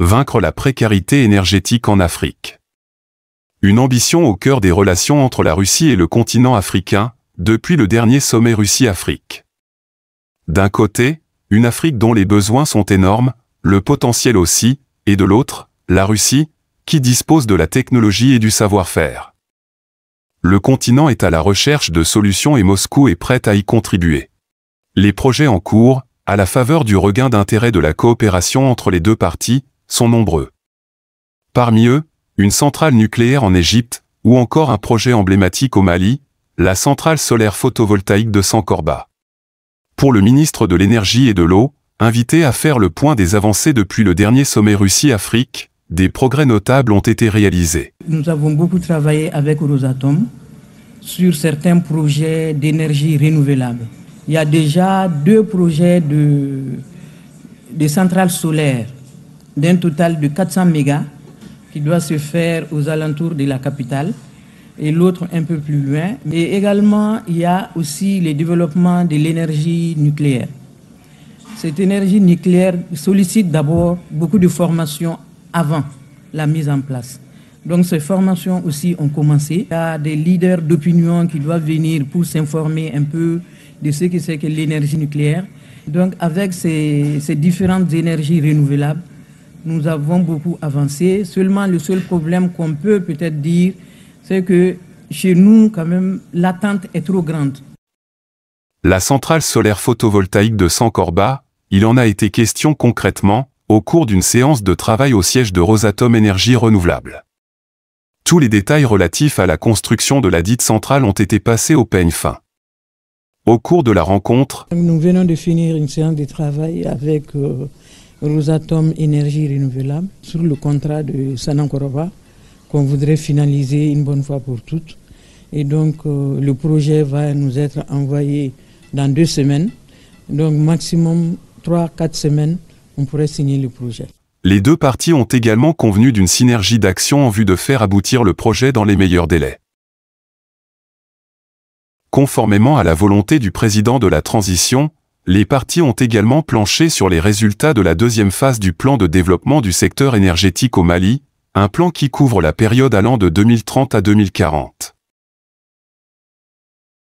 vaincre la précarité énergétique en Afrique. Une ambition au cœur des relations entre la Russie et le continent africain, depuis le dernier sommet Russie-Afrique. D'un côté, une Afrique dont les besoins sont énormes, le potentiel aussi, et de l'autre, la Russie, qui dispose de la technologie et du savoir-faire. Le continent est à la recherche de solutions et Moscou est prête à y contribuer. Les projets en cours, à la faveur du regain d'intérêt de la coopération entre les deux parties, sont nombreux. Parmi eux, une centrale nucléaire en Égypte, ou encore un projet emblématique au Mali, la centrale solaire photovoltaïque de Sankorba. Pour le ministre de l'Énergie et de l'Eau, invité à faire le point des avancées depuis le dernier sommet Russie-Afrique, des progrès notables ont été réalisés. Nous avons beaucoup travaillé avec Rosatom sur certains projets d'énergie renouvelable. Il y a déjà deux projets de, de centrales solaires d'un total de 400 mégas qui doit se faire aux alentours de la capitale et l'autre un peu plus loin. Mais également, il y a aussi le développement de l'énergie nucléaire. Cette énergie nucléaire sollicite d'abord beaucoup de formations avant la mise en place. Donc ces formations aussi ont commencé. Il y a des leaders d'opinion qui doivent venir pour s'informer un peu de ce que c'est que l'énergie nucléaire. Donc avec ces, ces différentes énergies renouvelables, nous avons beaucoup avancé. Seulement, le seul problème qu'on peut peut-être dire, c'est que chez nous, quand même, l'attente est trop grande. La centrale solaire photovoltaïque de Sankorba, il en a été question concrètement, au cours d'une séance de travail au siège de Rosatom Énergie Renouvelable. Tous les détails relatifs à la construction de la dite centrale ont été passés au peigne fin. Au cours de la rencontre, nous venons de finir une séance de travail avec euh, Rosatom Énergie Renouvelable sur le contrat de Sanankorova qu'on voudrait finaliser une bonne fois pour toutes. Et donc euh, le projet va nous être envoyé dans deux semaines. Donc maximum 3-4 semaines, on pourrait signer le projet. Les deux parties ont également convenu d'une synergie d'action en vue de faire aboutir le projet dans les meilleurs délais. Conformément à la volonté du président de la transition, les partis ont également planché sur les résultats de la deuxième phase du plan de développement du secteur énergétique au Mali, un plan qui couvre la période allant de 2030 à 2040.